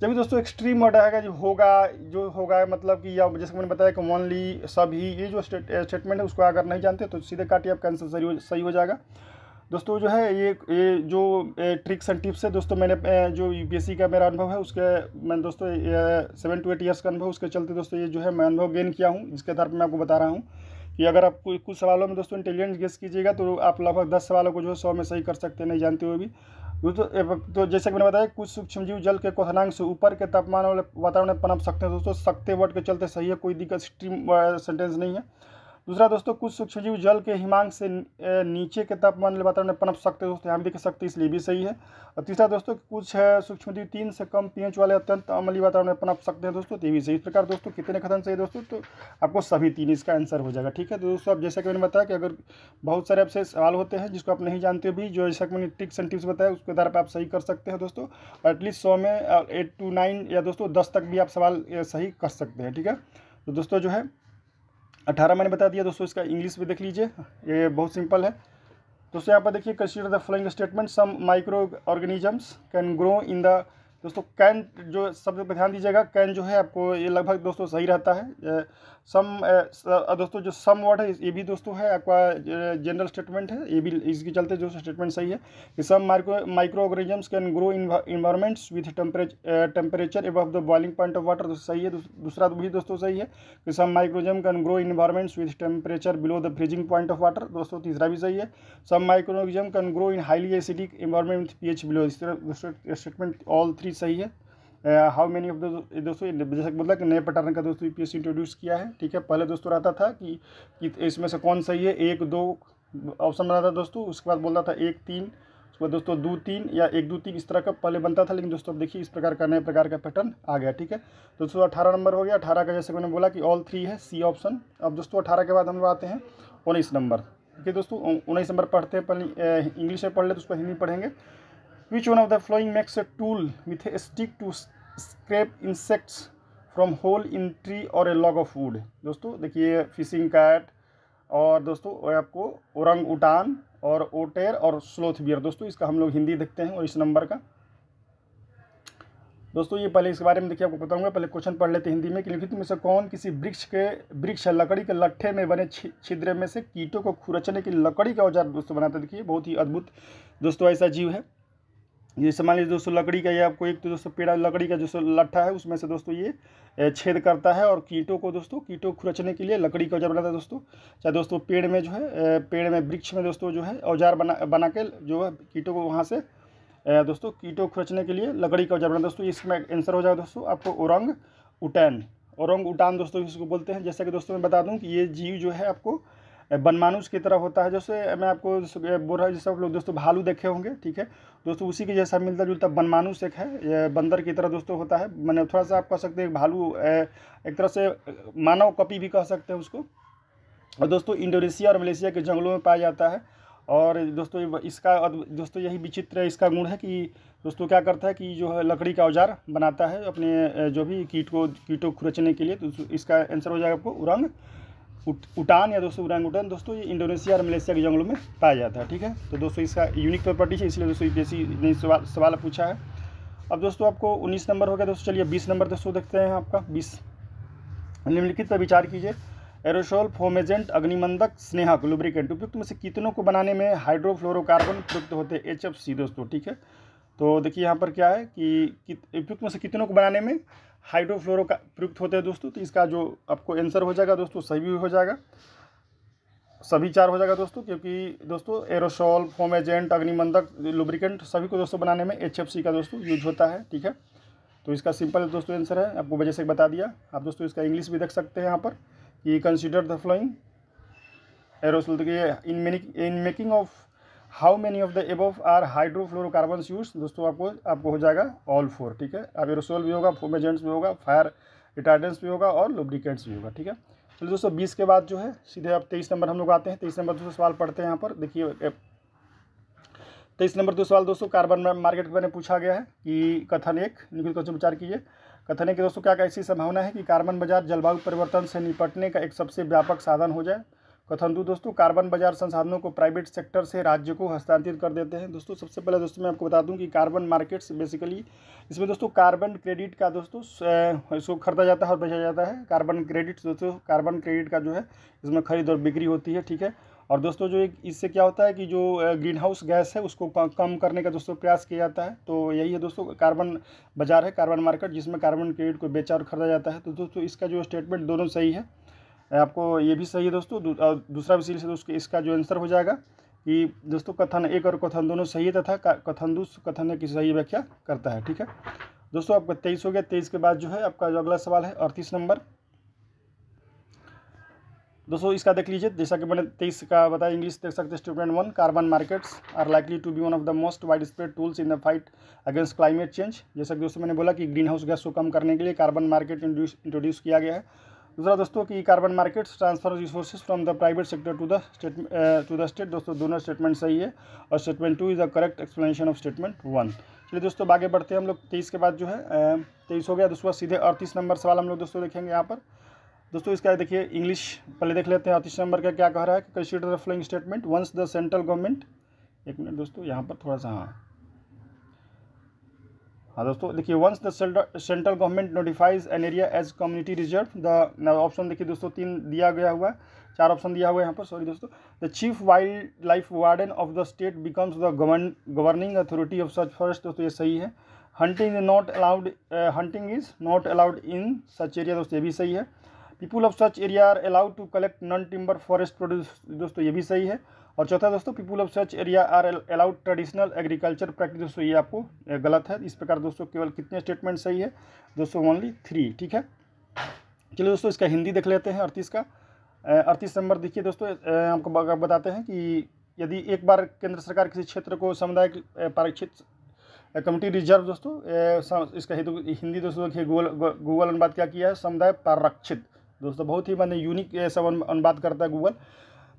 जब दोस्तों एक्सट्रीम मॉडल आएगा जो होगा जो होगा मतलब कि या जैसे मैंने बताया कि कॉमनली सभी ये जो स्टेटमेंट है उसको अगर नहीं जानते तो सीधे काटिए आपका आंसर सही हो सही हो जाएगा दोस्तों जो है ये ये जो ट्रिक्स एंड टिप्स है दोस्तों मैंने जो यू का मेरा अनुभव है उसके मैंने दोस्तों सेवन टू एट ईयर्स का अनुभव उसके चलते दोस्तों ये जो है मैं अनुभव गेन किया हूँ जिसके आधार पर मैं आपको बता रहा हूँ कि अगर आप कुछ सवालों में दोस्तों इंटेलिजेंस गेस कीजिएगा तो आप लगभग दस सवालों को जो है सौ में सही कर सकते हैं नहीं जानते हुए भी दोस्तों तो जैसे कि मैंने बताया कुछ सूक्ष्म जीव जल के क्वनांक से ऊपर के तापमान वाले वातावरण में पनप सकते हैं दोस्तों सकते वर्ड के चलते सही है कोई दिक्कत स्ट्रीम सेंटेंस नहीं है दूसरा दोस्तों कुछ सूक्ष्मजीव जल के हिमांक से नीचे के तापमान वातावरण में पनप सकते हैं दोस्तों यहाँ भी देख सकते हैं इसलिए भी सही है और तीसरा दोस्तों कुछ जीव तीन से कम पीएच वाले अत्यंत अमली वातावरण में पनप सकते हैं दोस्तों तो ये भी सही इस प्रकार दोस्तों कितने खतन सही दोस्तों तो आपको सभी तीन इसका आंसर हो जाएगा ठीक है तो दोस्तों अब जैसा कि मैंने बताया कि अगर बहुत सारे आपसे सवाल होते हैं जिसको आप नहीं जानते हो भी जो जैसा कि मैंने टिक्स एंड टिप्स बताया उसके आधार पर आप सही कर सकते हैं दोस्तों एटलीस्ट सौ में एट टू नाइन या दोस्तों दस तक भी आप सवाल सही कर सकते हैं ठीक है तो दोस्तों जो है अठारह मैंने बता दिया दोस्तों इसका इंग्लिश भी देख लीजिए ये बहुत सिंपल है दोस्तों यहाँ पर देखिए consider the following statement some microorganisms can grow in the दोस्तों कैन जो शब्द पर ध्यान दीजिएगा कैन जो है आपको ये लगभग दोस्तों सही रहता है सम दोस्तों जो सम वर्ड है ये भी दोस्तों है आपका जनरल स्टेटमेंट है ये भी इसके चलते जो स्टेटमेंट सही है कि some micro microorganisms can grow in environments with temperature above the boiling point of water सही है दूसरा भी दोस्तों सही है कि some microorganisms can grow in environments with temperature below the freezing point of water दोस्तों तीसरा भी सही है some microorganisms can grow in highly acidic environment with P H below इस तरह स्टेटमेंट ऑल थ्री सही है हाउ मेनी ऑफ दोस्तों जैसे बोला कि नए पैटर्न का दोस्तों यूपीएससी इंट्रोड्यूस किया है ठीक है पहले दोस्तों रहता था कि, कि इसमें से कौन सही है एक दो ऑप्शन बनाता था दोस्तों उसके बाद बोलता था एक तीन उसके बाद दोस्तों दो तीन या एक दो तीन इस तरह का पहले बनता था लेकिन दोस्तों अब देखिए इस प्रकार का नए प्रकार का पैटर्न आ गया ठीक है दोस्तों अठारह नंबर हो गया अठारह का जैसे मैंने बोला कि ऑल थ्री है सी ऑप्शन अब दोस्तों अठारह के बाद हम आते हैं उन्नीस नंबर ठीक है दोस्तों उन्नीस नंबर पढ़ते हैं पहले इंग्लिश में पढ़ ले तो उसको हिंदी पढ़ेंगे Which one of the following makes a tool with a stick to scrape insects from hole in tree और ए लॉग ऑफ wood दोस्तों देखिए फिशिंग कैट और दोस्तों आपको औरंग उटान और ओटेर और स्लोथ बियर दोस्तों इसका हम लोग हिंदी देखते हैं और इस नंबर का दोस्तों ये पहले इसके बारे में देखिए आपको बताऊंगा पहले क्वेश्चन पढ़ लेते हैं हिंदी में कि लिखित में से कौन किसी वृक्ष के वृक्ष लकड़ी के लट्ठे में बने छिद्र में से कीटों को खुरचने की लकड़ी का औजार दोस्तों बनाते देखिए बहुत ही अद्भुत दोस्तों ऐसा जीव है जैसे मान लीजिए दोस्तों लकड़ी का ये आपको एक तो दोस्तों पेड़ा लकड़ी का जो लट्ठा है उसमें से दोस्तों ये छेद करता है और कीटों को दोस्तों कीटों को खुरचने के लिए लकड़ी का औजार बनाता है दोस्तों चाहे दोस्तों पेड़ में जो है पेड़ में वृक्ष में दोस्तों जो है औजार बना बना के जो है कीटों को वहाँ से दोस्तों कीटों को खुरचने के लिए लकड़ी का औजार बनाता दोस्तों इसमें आंसर हो जाएगा दोस्तों आपको औरंग उटैन औरंग उटान दोस्तों इसको बोलते हैं जैसा कि दोस्तों मैं बता दूँ कि ये जीव जो है आपको बनमानुष की तरह होता है जैसे मैं आपको बोल रहा हूँ जैसे आप लोग दोस्तों भालू देखे होंगे ठीक है दोस्तों उसी के जैसा मिलता जुलता बनमानुष एक है बंदर की तरह दोस्तों होता है मैंने थोड़ा सा आप कह सकते हैं भालू एक तरह से मानव कपी भी कह सकते हैं उसको और दोस्तों इंडोनेशिया और मलेशिया के जंगलों में पाया जाता है और दोस्तों इसका दोस्तों यही विचित्र इसका गुण है कि दोस्तों क्या करता है कि जो है लकड़ी का औजार बनाता है अपने जो भी कीट को कीटों को खुरचने के लिए तो इसका आंसर हो जाएगा आपको उरंग उटान या दोस्तों उटान दोस्तों ये इंडोनेशिया और मलेशिया के जंगलों में पाया जाता है ठीक है तो दोस्तों इसका यूनिक प्रॉपर्टी है इसलिए दोस्तों पी ने सवाल सवाल पूछा है अब दोस्तों आपको 19 नंबर हो गया दोस्तों चलिए 20 नंबर दोस्तों देखते हैं आपका 20 निम्नलिखित पर विचार कीजिए एरोसोल फोमेजेंट अग्निमंदक स्नेहक लुब्रिकेंट उपयुक्त में से कितनों को बनाने में हाइड्रोफ्लोरोकार्बन उपयुक्त होते हैं एच दोस्तों ठीक है तो देखिए यहाँ पर क्या है कि उपयुक्त में से कितनों को बनाने में हाइड्रोफ्लोरो का प्रयुक्त होते हैं दोस्तों तो इसका जो आपको आंसर हो जाएगा दोस्तों सही हो जाएगा सभी चार हो जाएगा दोस्तों क्योंकि दोस्तों एरोसॉल फोम एजेंट अग्निमंदक लुब्रिकेंट सभी को दोस्तों बनाने में एच का दोस्तों यूज होता है ठीक है तो इसका सिंपल दोस्तों आंसर है आपको वजह से बता दिया आप दोस्तों इसका इंग्लिश भी देख सकते हैं यहाँ पर कि consider the following in meaning in making of how many of the above are hydrofluorocarbon use दोस्तों आपको आपको हो जाएगा ऑल फोर ठीक है अब एरोसोल भी होगा फोमेजेंट्स भी होगा फायर रिटार्डेंट्स भी होगा और लुब्रिकेंट्स भी होगा ठीक है चलिए दोस्तों बीस के बाद जो है सीधे आप तेईस नंबर हम लोग आते हैं तेईस नंबर दोस्तों सवाल पढ़ते हैं यहाँ पर देखिए तेईस नंबर दो सवाल दोस्तों कार्बन मार्केट के बारे में पूछा गया है कि कथन एक निकुल क्वेश्चन विचार कीजिए कथन एक दोस्तों क्या ऐसी संभावना है कि कार्बन बाजार जलवायु परिवर्तन से निपटने का एक सबसे व्यापक साधन हो जाए कथन दो दोस्तों कार्बन बाजार संसाधनों को प्राइवेट सेक्टर से राज्य को हस्तांतरित कर देते हैं दोस्तों सबसे पहले दोस्तों मैं आपको बता दूं कि कार्बन मार्केट्स बेसिकली इसमें दोस्तों कार्बन क्रेडिट का दोस्तों इसको खरीदा जाता है और बेचा जाता है कार्बन क्रेडिट दोस्तों कार्बन क्रेडिट का जो है इसमें खरीद और बिक्री होती है ठीक है और दोस्तों जो एक इससे क्या होता है कि जो ग्रीन हाउस गैस है उसको कम करने का दोस्तों प्रयास किया जाता है तो यही है दोस्तों कार्बन बाजार है कार्बन मार्केट जिसमें कार्बन क्रेडिट को बेचा और खरीदा जाता है तो दोस्तों इसका जो स्टेटमेंट दोनों सही है आपको ये भी सही है दोस्तों दू, दूसरा भी से दोस्तों इसका जो आंसर हो जाएगा कि दोस्तों कथन एक और कथन दोनों सही है तथा कथन दूस कथन की सही व्याख्या करता है ठीक है दोस्तों आपका तेईस हो गया तेईस के बाद जो है आपका जो अगला सवाल है अड़तीस नंबर दोस्तों इसका देख लीजिए जैसा कि मैंने तेईस का बताया इंग्लिश देख सकते student one carbon markets are likely to be one of the most widespread tools in the fight against climate change जैसा कि दोस्तों मैंने बोला कि ग्रीन हाउस गैस को कम करने के लिए कार्बन मार्केट इंट्रोड्यूस किया गया है दूसरा दोस्तों की carbon markets transfer resources from the private sector to the state to the state दोस्तों दोनों स्टेटमेंट सही है और statement two is the correct explanation of statement one चलिए दोस्तों आगे बढ़ते हैं हम लोग तेईस के बाद जो है uh, तेईस हो गया दोस्तों सीधे अड़तीस नंबर सवाल हम लोग दोस्तों देखेंगे यहाँ पर दोस्तों इसका देखिए इंग्लिश पहले देख लेते हैं अड़तीस नंबर का क्या कह रहा है consider the following statement once the central government एक मिनट दोस्तों यहाँ पर थोड़ा सा हाँ हाँ दोस्तों देखिए once the central government notifies an area as community reserve the option देखिए दोस्तों तीन दिया गया हुआ है चार ऑप्शन दिया हुआ है यहाँ पर सॉरी दोस्तों the chief wildlife warden of the state becomes the governing authority of such forest दोस्तों ये सही है hunting is not allowed hunting is not allowed in such area दोस्तों ये भी सही है people of such area are allowed to collect non timber forest produce दोस्तों ये भी सही है और चौथा दोस्तों people of such area are allowed traditional agriculture practice दोस्तों ये आपको गलत है इस प्रकार दोस्तों केवल कितने स्टेटमेंट सही है दोस्तों ओनली थ्री ठीक है चलिए दोस्तों इसका हिंदी देख लेते हैं अड़तीस का अड़तीस नंबर देखिए दोस्तों आपको बताते हैं कि यदि एक बार केंद्र सरकार किसी क्षेत्र को सामुदायिक पारक्षित कमिटी रिजर्व दोस्तों इसका हेतु हिंदी दोस्तों देखिए गूगल गूगल अनुवाद क्या किया है समुदाय पारक्षित दोस्तों बहुत ही मैंने यूनिक सब अनुवाद करता है गूगल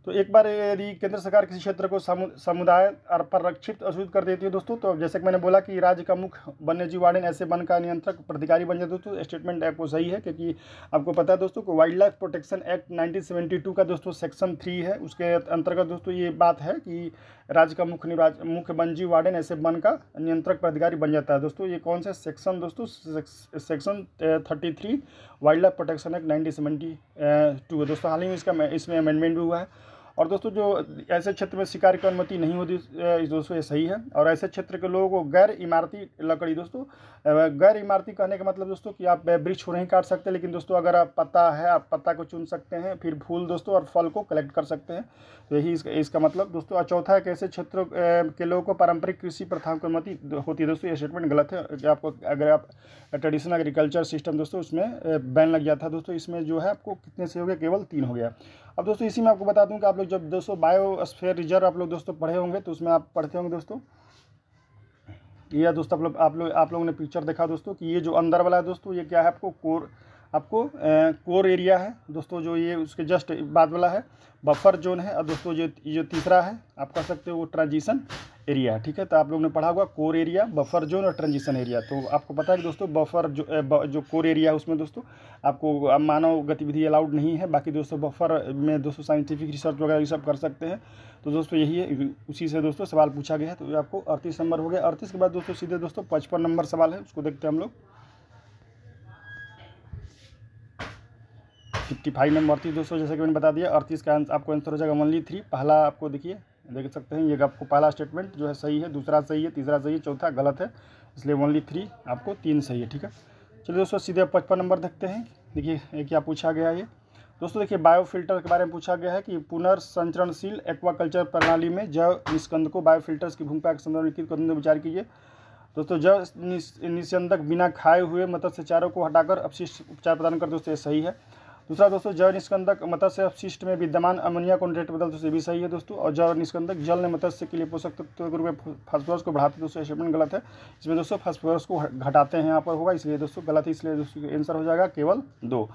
तो एक बार यदि केंद्र सरकार किसी क्षेत्र को समुदाय पररक्षित असूचित कर देती है दोस्तों तो जैसे कि मैंने बोला कि राज्य का मुख्य वन्य जीव वार्डन ऐसे वन का नियंत्रक प्राधिकारी बन जाए दोस्तों स्टेटमेंट आपको सही है क्योंकि आपको पता है दोस्तों को wildlife protection act nineteen का दोस्तों सेक्शन थ्री है उसके अंतर्गत दोस्तों ये बात है कि राज्य का मुख्य मुख्य वन जीव वार्डन ऐसे वन का नियंत्रक प्राधिकारी बन जाता है दोस्तों ये कौन सा सेक्शन दोस्तों section thirty three wildlife protection act nineteen seventy two है दोस्तों हाल ही में इसका इसमें अमेंडमेंट भी हुआ है और दोस्तों जो ऐसे क्षेत्र में शिकार की अनुमति नहीं होती दोस्तों ये सही है और ऐसे क्षेत्र के लोगों को गैर इमारती लकड़ी दोस्तों गैर इमारती कहने का मतलब दोस्तों कि आप वृक्ष नहीं काट सकते लेकिन दोस्तों अगर आप पत्ता है आप पत्ता को चुन सकते हैं फिर फूल दोस्तों और फल को कलेक्ट कर सकते हैं तो यही इसका, इसका मतलब दोस्तों और चौथा एक ऐसे क्षेत्रों के लोगों को पारंपरिक कृषि प्रथाओं की अनुमति होती है दोस्तों ये स्टेटमेंट गलत है कि आपको अगर आप ट्रेडिशनल एग्रीकल्चर सिस्टम दोस्तों उसमें बैन लग गया था दोस्तों इसमें जो है आपको कितने से हो गया केवल तीन हो गया अब दोस्तों इसी में आपको बता दूं कि आप लोग जब दोस्तों बायोस्फेयर रिजर्व आप लोग दोस्तों पढ़े होंगे तो उसमें आप पढ़ते होंगे दोस्तों यह दोस्तों आप लोग आप लोग आप लोगों ने पिक्चर देखा दोस्तों कि ये जो अंदर वाला है दोस्तों ये क्या है आपको कोर आपको कोर एरिया है दोस्तों जो ये उसके जस्ट बाद वाला है बफर जोन है और दोस्तों जो जो तीसरा है आप कह सकते हो वो ट्रांजिशन एरिया है ठीक है तो आप लोग ने पढ़ा होगा कोर एरिया बफर जोन और ट्रांजिशन एरिया तो आपको पता है कि दोस्तों बफर जो जो कोर एरिया है उसमें दोस्तों आपको मानव गतिविधि अलाउड नहीं है बाकी दोस्तों बफर में दोस्तों साइंटिफिक रिसर्च वगैरह ये सब कर सकते हैं तो दोस्तों यही है उसी से दोस्तों सवाल पूछा गया है तो आपको अड़तीस नंबर हो गया अड़तीस के बाद दोस्तों सीधे दोस्तों पचपन नंबर सवाल है उसको देखते हैं हम लोग फिफ्टी फाइव नंबर अड़तीस दोस्तों जैसे कि मैंने बता दिया अड़तीस का आपको आंसर हो जाएगा ओनली थ्री पहला आपको देखिए देख सकते हैं ये आपको पहला स्टेटमेंट जो है सही है दूसरा सही है तीसरा सही है चौथा गलत है इसलिए ओनली थ्री आपको तीन सही है ठीक है चलिए दोस्तों सीधे पचपन नंबर देखते हैं देखिए ये क्या पूछा गया ये दोस्तों देखिए बायोफिल्टर के बारे में पूछा गया है कि पुनर्संचरणशील एक्वाकल्चर प्रणाली में जैव को बायोफिल्टर्स की भूमिका के संदर्भ में लिखित कदम विचार कीजिए दोस्तों जब निस्यंदक बिना खाए हुए चारों को हटाकर अपशिष्ट उपचार प्रदान कर दोस्तों ये सही है दूसरा दोस्तों जैव निष्कंदक मत्स्य अवशिष्ट में विद्यमान अमोनिया कॉन्ट्रेट बदल दोस्तों भी सही है दोस्तों और जैव निष्कंदक जल ने मत्स्य के लिए पोषक तत्व के रूप में फॉस्फोरस को बढ़ाते दोस्तों स्टेटमेंट गलत है इसमें दोस्तों फॉस्फोरस को घटाते हैं यहाँ पर होगा इसलिए दोस्तों गलत है इसलिए दोस्तों आंसर हो जाएगा केवल दो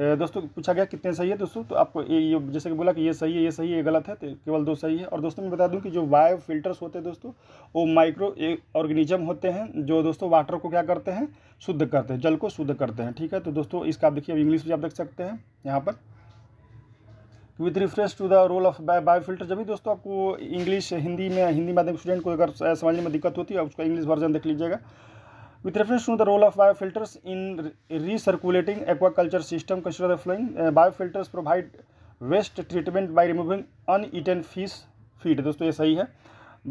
दोस्तों पूछा गया कितने सही है दोस्तों तो आपको ये जैसे कि बोला कि ये सही है ये सही है ये गलत है तो केवल दो सही है और दोस्तों मैं बता दूं कि जो बायो फिल्टर्स होते हैं दोस्तों वो माइक्रो ऑर्गेनिज्म होते हैं जो दोस्तों वाटर को क्या करते हैं शुद्ध करते हैं जल को शुद्ध करते हैं ठीक है तो दोस्तों इसका आप देखिए अब इंग्लिश भी आप देख सकते हैं यहाँ पर with reference to the role of biofilter जब भी दोस्तों आपको इंग्लिश हिंदी में हिंदी माध्यम स्टूडेंट को अगर समझने में दिक्कत होती है उसका इंग्लिश वर्जन देख लीजिएगा With reference to the role of biofilters in recirculating aquaculture system, consider the following. Uh, biofilters provide waste treatment by removing uneaten fish feed. दोस्तों ये सही है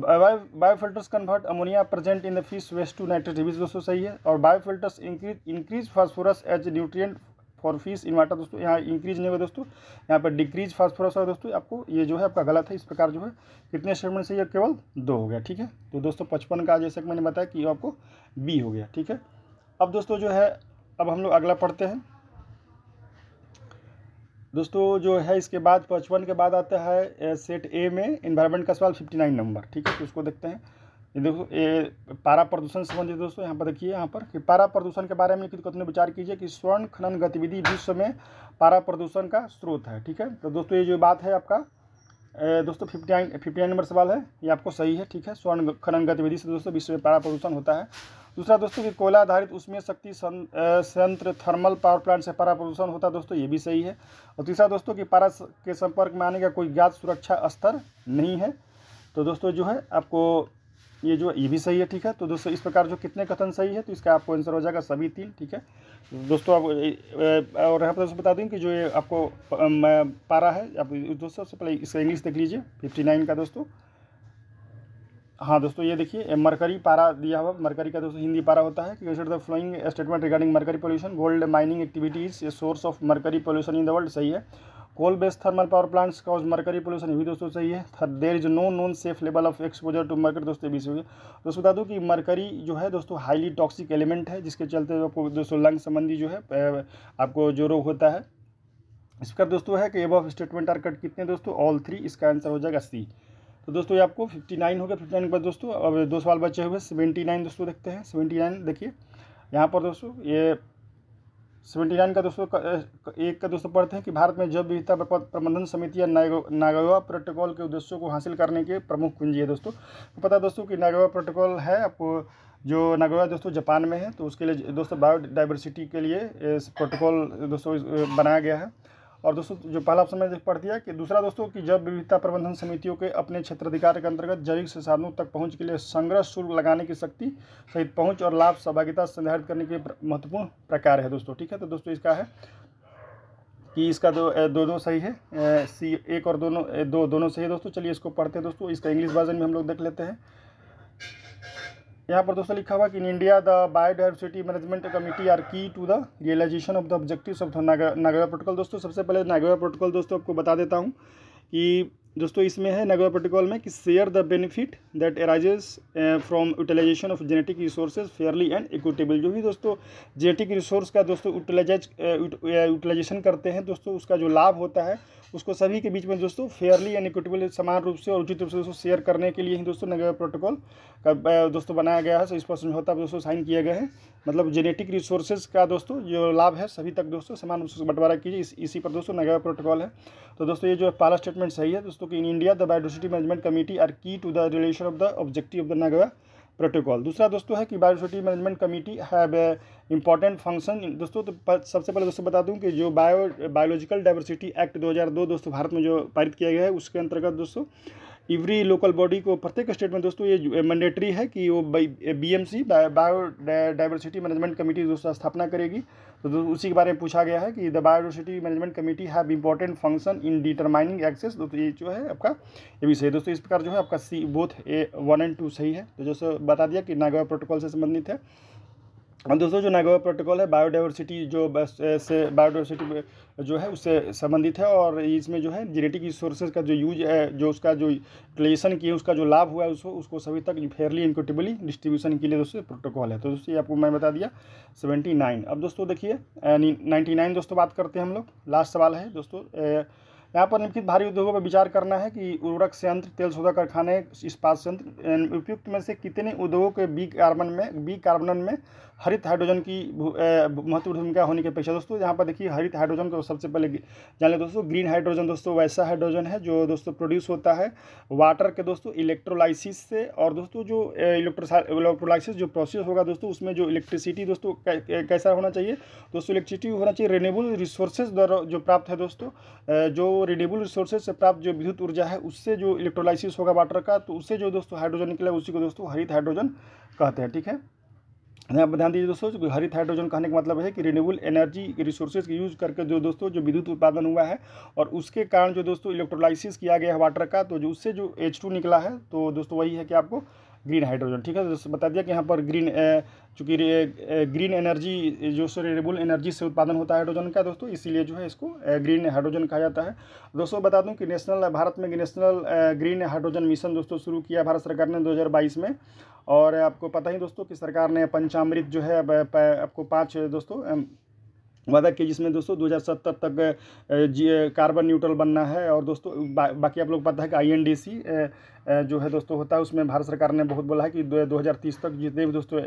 biofilters convert ammonia present in the fish waste to nitrate ये भी दोस्तों सही है और biofilters increase increase phosphorus as nutrient फॉरफीस इन्वर्टर दोस्तों यहाँ इंक्रीज नहीं हुआ दोस्तों यहाँ पर डिक्रीज फास्फोरस हुआ दोस्तों आपको ये जो है आपका गलत है इस प्रकार जो है कितने स्टेटमेंट से यह केवल दो हो गया ठीक है तो दोस्तों पचपन का जैसे कि मैंने बताया कि ये आपको बी हो गया ठीक है अब दोस्तों जो है अब हम लोग अगला पढ़ते हैं दोस्तों जो है इसके बाद पचपन के बाद आता है सेट ए में इन्वायरमेंट का सवाल फिफ्टी नाइन नंबर ठीक है तो उसको देखते हैं ये देखो ये पारा प्रदूषण संबंधित दोस्तों यहाँ पर देखिए यहाँ पर कि पारा प्रदूषण के बारे में लिखित कथन विचार कीजिए कि स्वर्ण खनन गतिविधि विश्व में पारा प्रदूषण का स्रोत है ठीक है तो दोस्तों ये जो बात है आपका दोस्तों fifty nine fifty nine number सवाल है ये आपको सही है ठीक है स्वर्ण खनन गतिविधि से दोस्तों विश्व में पारा प्रदूषण होता है दूसरा दोस्तों कि कोयला आधारित उसमें शक्ति संयंत्र थर्मल पावर प्लांट से पारा प्रदूषण होता है दोस्तों ये भी सही है और तीसरा दोस्तों कि पारा के संपर्क में आने का कोई ज्ञात सुरक्षा स्तर नहीं है तो दोस्तों जो है आपको ये जो ये भी सही है ठीक है तो दोस्तों इस प्रकार जो कितने कथन सही है तो इसका आपको आंसर हो जाएगा सभी तीन ठीक है दोस्तों आप और यहाँ पर दोस्तों बता दूँ कि जो ये आपको पारा है आप दोस्तों सबसे पहले इसका इंग्लिश देख लीजिए फिफ्टी नाइन का दोस्तों हाँ दोस्तों ये देखिए मरकरी पारा दिया हुआ मरकरी का दोस्तों हिंदी पारा होता है consider the following statement regarding mercury pollution gold mining activities a source of mercury pollution in the world सही है coal based thermal power plants cause mercury pollution भी दोस्तों सही है there is no known safe level of exposure to mercury दोस्तों बीस हो गया दोस्तों बता दूँ कि मरकरी जो है दोस्तों हाईली टॉक्सिक एलिमेंट है जिसके चलते आपको दोस्तों लंग संबंधी जो है आपको जो रोग होता है इसका दोस्तों है कि एब ऑफ स्टेटमेंट आर कट कितने दोस्तों ऑल थ्री इसका आंसर हो जाएगा सी तो दोस्तों ये आपको फिफ्टी नाइन हो गया नाइन के बाद दोस्तों अब दो सवाल बचे हुए सेवेंटी नाइन दोस्तों देखते हैं सेवेंटी नाइन देखिए यहाँ पर दोस्तों ये सेवेंटी नाइन का दोस्तों एक का दोस्तों पढ़ते हैं कि भारत में जैव विविधता प्रबंधन समिति या नागवा प्रोटोकॉल के उद्देश्यों को हासिल करने के प्रमुख कुंजी है दोस्तों तो पता है दोस्तों कि नागवा प्रोटोकॉल है आपको जो नागोया दोस्तों जापान में है तो उसके लिए दोस्तों बायोडाइवर्सिटी के लिए प्रोटोकॉल दोस्तों बनाया गया है और दोस्तों जो पहला ऑप्शन मैंने पढ़ दिया कि दूसरा दोस्तों कि जब विविधता प्रबंधन समितियों के अपने क्षेत्राधिकार के अंतर्गत जैविक संसाधनों तक पहुंच के लिए संग्रह शुल्क लगाने की शक्ति सहित पहुंच और लाभ सहभागिता संधारित करने के महत्वपूर्ण प्रकार है दोस्तों ठीक है तो दोस्तों इसका है कि इसका दो दोनों सही है सी एक और दोनों दो दोनों सही है दोस्तों चलिए इसको पढ़ते हैं दोस्तों इसका इंग्लिश वर्जन भी हम लोग देख लेते हैं यहाँ पर दोस्तों लिखा हुआ कि in India the biodiversity management committee are key to the realization of the objectives of the Nagoya Nagoya protocol दोस्तों सबसे पहले नागरा प्रोटोकॉल दोस्तों आपको बता देता हूँ कि दोस्तों इसमें है नगवा प्रोटोकॉल में कि share the benefit that arises from utilization of genetic resources fairly and equitable जो भी दोस्तों जेनेटिक रिसोर्स का दोस्तों यूटिलाइज यूटिलाइजेशन uh, uh, करते हैं दोस्तों उसका जो लाभ होता है उसको सभी के बीच में दोस्तों फेयरली एंड इक्विटेबल समान रूप से और उचित रूप से दोस्तों शेयर करने के लिए ही दोस्तों नगवा प्रोटोकॉल का uh, दोस्तों बनाया गया है इस पर समझौता दोस्तों साइन किया गया है मतलब जेनेटिक रिसोर्सेज का दोस्तों जो लाभ है सभी तक दोस्तों समान रूप से बंटवारा कीजिए इसी पर दोस्तों नगवा प्रोटोकॉल है तो दोस्तों ये जो पहला स्टेटमेंट सही है दोस्तों दोस्तों कि in India the biodiversity management committee are key to the relation of the objective of the Nagoya protocol दूसरा दोस्तों है कि biodiversity management committee have a important function दोस्तों तो सबसे पहले दोस्तों बता दूं कि जो बायो बायोलॉजिकल डाइवर्सिटी एक्ट 2002 दोस्तों भारत में जो पारित किया गया है उसके अंतर्गत दोस्तों इवरी लोकल बॉडी को प्रत्येक स्टेट में दोस्तों ये मैंडेटरी है कि वो B M C biodiversity management committee दोस्तों स्थापना करेगी तो उसी के बारे में पूछा गया है कि the biodiversity management committee have important function in determining access दोस्तों ये जो है आपका ये भी सही दोस्तों इस प्रकार जो है आपका C both A one and two सही है तो जैसे बता दिया कि नागवा प्रोटोकॉल से संबंधित है और दोस्तों जो नागोवा प्रोटोकॉल है बायोडाइवर्सिटी जो बस से बायोडाइवर्सिटी जो है उससे संबंधित है और इसमें जो है जेनेटिक रिसोर्सेज का जो यूज है जो उसका जो क्लेशन किए उसका जो लाभ हुआ है उसको उसको सभी तक फेयरली इनकोटेबली डिस्ट्रीब्यूशन के लिए दोस्तों प्रोटोकॉल है तो दोस्तों ये आपको मैं बता दिया सेवेंटी नाइन अब दोस्तों देखिए नाइन्टी नाइन दोस्तों बात करते हैं हम लोग लास्ट सवाल है दोस्तों यहाँ पर निम्नलिखित भारी उद्योगों पर विचार करना है कि उर्वरक संयंत्र तेल सौदा कारखाने इस्पात संयंत्र उपयुक्त में से कितने उद्योगों के बी कार्बन में बी कार्बनन में हरित हाइड्रोजन की महत्वपूर्ण भूमिका होने की अपेक्षा दोस्तों यहाँ पर देखिए हरित हाइड्रोजन को सबसे पहले जान लें दोस्तों ग्रीन हाइड्रोजन दोस्तों वैसा हाइड्रोजन है जो दोस्तों प्रोड्यूस होता है वाटर के दोस्तों इलेक्ट्रोलाइसिस से और दोस्तों जो इलेक्ट्रोलाइसिस जो प्रोसेस होगा दोस्तों उसमें जो इलेक्ट्रिसिटी दोस्तों कैसा होना चाहिए दोस्तों इलेक्ट्रिसिटी होना चाहिए रिन्यूबल रिसोर्सेज द्वारा जो प्राप्त है दोस्तों जो रिन्यूबल रिसोर्सेज से प्राप्त जो विद्युत ऊर्जा है उससे जो इलेक्ट्रोलाइसिस होगा वाटर का तो उससे जो दोस्तों हाइड्रोजन निकला उसी को दोस्तों हरित हाइड्रोजन कहते हैं ठीक है यहाँ पर ध्यान दीजिए दोस्तों हरित हाइड्रोजन कहने का मतलब है कि रिन्यूबल एनर्जी रिसोर्सेज की यूज करके जो दोस्तों जो विद्युत उत्पादन हुआ है और उसके कारण जो दोस्तों इलेक्ट्रोलाइसिस किया गया है वाटर का तो जो उससे जो एच निकला है तो दोस्तों वही है कि आपको ग्रीन हाइड्रोजन ठीक है तो बता दिया कि यहाँ पर ग्रीन चूँकि ग्रीन एनर्जी जो सो रिनेबल एनर्जी से उत्पादन होता है हाइड्रोजन का दोस्तों इसीलिए जो है इसको ग्रीन हाइड्रोजन कहा जाता है दोस्तों बता दूं कि नेशनल भारत में नेशनल ग्रीन हाइड्रोजन मिशन दोस्तों शुरू किया भारत सरकार ने 2022 में और आपको पता ही दोस्तों कि सरकार ने पंचामृत जो है आपको पाँच दोस्तों वादा किया जिसमें दोस्तों 2070 तक जी कार्बन न्यूट्रल बनना है और दोस्तों बा, बाकी आप लोग पता है कि आईएनडीसी जो है दोस्तों होता है उसमें भारत सरकार ने बहुत बोला है कि दो हज़ार तीस तक जितने भी दोस्तों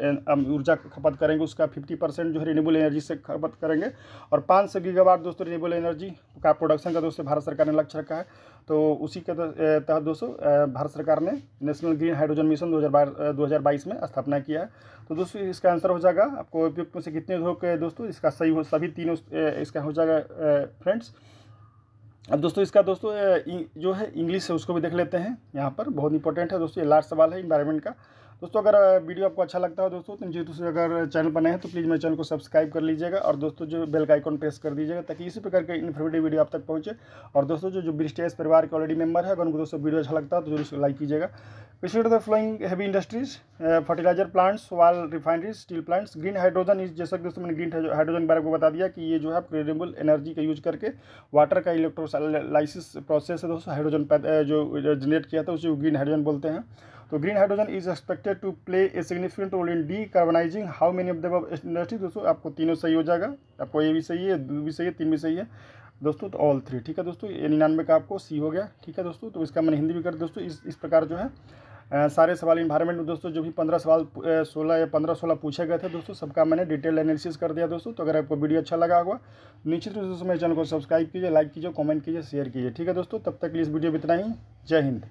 ऊर्जा खपत करेंगे उसका फिफ्टी परसेंट जो है रिन्यूबल एनर्जी से खपत करेंगे और पाँच सौ गीगावाट दोस्तों रिन्यूबल एनर्जी का प्रोडक्शन का दोस्तों भारत सरकार ने लक्ष्य रखा है तो उसी के तहत दोस्तों भारत सरकार ने नेशनल ग्रीन हाइड्रोजन मिशन दो हज़ार बाईस में स्थापना किया है तो दोस्तों इसका आंसर हो जाएगा आपको उपयुक्त से कितने उद्योग दोस्तों इसका सही हो सभी तीन इसका हो जाएगा फ्रेंड्स अब दोस्तों इसका दोस्तों जो है इंग्लिश है उसको भी देख लेते हैं यहाँ पर बहुत इंपॉर्टेंट है दोस्तों ये लास्ट सवाल है इन्वायरमेंट का दोस्तों अगर वीडियो आपको अच्छा लगता हो दोस्तों तो नीचे दूसरे अगर चैनल पर नए हैं तो प्लीज़ मेरे चैनल को सब्सक्राइब कर लीजिएगा और दोस्तों जो बेल का आइकॉन प्रेस कर दीजिएगा ताकि इसी प्रकार के इन्फॉर्मेटिव वीडियो आप तक पहुँचे और दोस्तों जो जो ब्रिस्टेस परिवार के ऑलरेडी मेंबर है अगर उनको दोस्तों वीडियो अच्छा लगता है तो जरूर लाइक कीजिएगा पिछले the following heavy industries fertiliser plants वाल refineries steel plants green hydrogen hydrogen जैसा कि दोस्तों मैंने ग्रीन हाइड्रोजन के बारे में बता दिया कि ये जो है आप रिन्यूबल एनर्जी का यूज करके वाटर का इलेक्ट्रोलाइसिस प्रोसेस है दोस्तों हाइड्रोजन जो जनरेट किया था उसे ग्रीन हाइड्रोजन बोलते हैं तो green hydrogen is expected to play a significant role in decarbonising how many of the industry दोस्तों आपको तीनों सही हो जाएगा आपको ए भी सही है दो भी सही है तीन भी सही है दोस्तों तो ऑल थ्री ठीक है दोस्तों ये निन्यानवे का आपको सी हो गया ठीक है दोस्तों तो इसका मैंने हिंदी भी कर दोस्तों इस इस प्रकार जो है आ, सारे सवाल इन्वायरमेंट में दोस्तों जो भी पंद्रह सवाल सोलह या पंद्रह सोलह पूछे गए थे दोस्तों सबका मैंने डिटेल एनालिसिस कर दिया दोस्तों तो अगर आपको वीडियो अच्छा लगा होगा निश्चित रूप से मेरे चैनल को सब्सक्राइब कीजिए लाइक कीजिए कॉमेंट कीजिए शेयर कीजिए ठीक है दोस्तों तब तक के लिए इस वीडियो में इतना ही जय हिंद